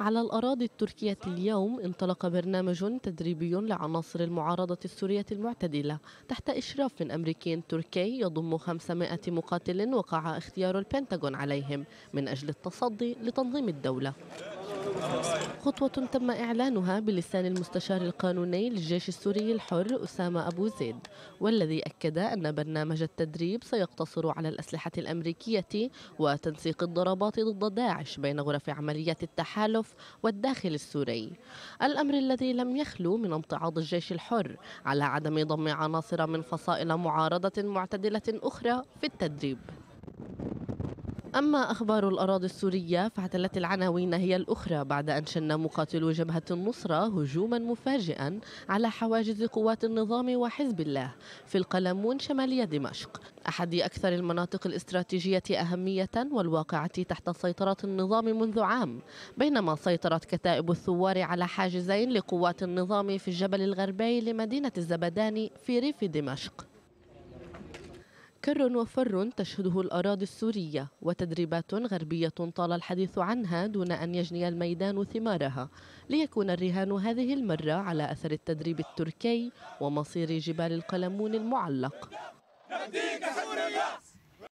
على الأراضي التركية اليوم انطلق برنامج تدريبي لعناصر المعارضة السورية المعتدلة تحت إشراف من أمريكي تركي يضم 500 مقاتل وقع اختيار البنتاغون عليهم من أجل التصدي لتنظيم الدولة خطوة تم إعلانها بلسان المستشار القانوني للجيش السوري الحر أسامة أبو زيد والذي أكد أن برنامج التدريب سيقتصر على الأسلحة الأمريكية وتنسيق الضربات ضد داعش بين غرف عمليات التحالف والداخل السوري الأمر الذي لم يخلو من امتعاض الجيش الحر على عدم ضم عناصر من فصائل معارضة معتدلة أخرى في التدريب أما أخبار الأراضي السورية فاعتلت العناوين هي الأخرى بعد أن شن مقاتلو جبهة النصرة هجوما مفاجئا على حواجز قوات النظام وحزب الله في القلمون شمالية دمشق أحد أكثر المناطق الاستراتيجية أهمية والواقعة تحت سيطرة النظام منذ عام بينما سيطرت كتائب الثوار على حاجزين لقوات النظام في الجبل الغربي لمدينة الزبداني في ريف دمشق كر وفر تشهده الأراضي السورية وتدريبات غربية طال الحديث عنها دون أن يجني الميدان ثمارها ليكون الرهان هذه المرة على أثر التدريب التركي ومصير جبال القلمون المعلق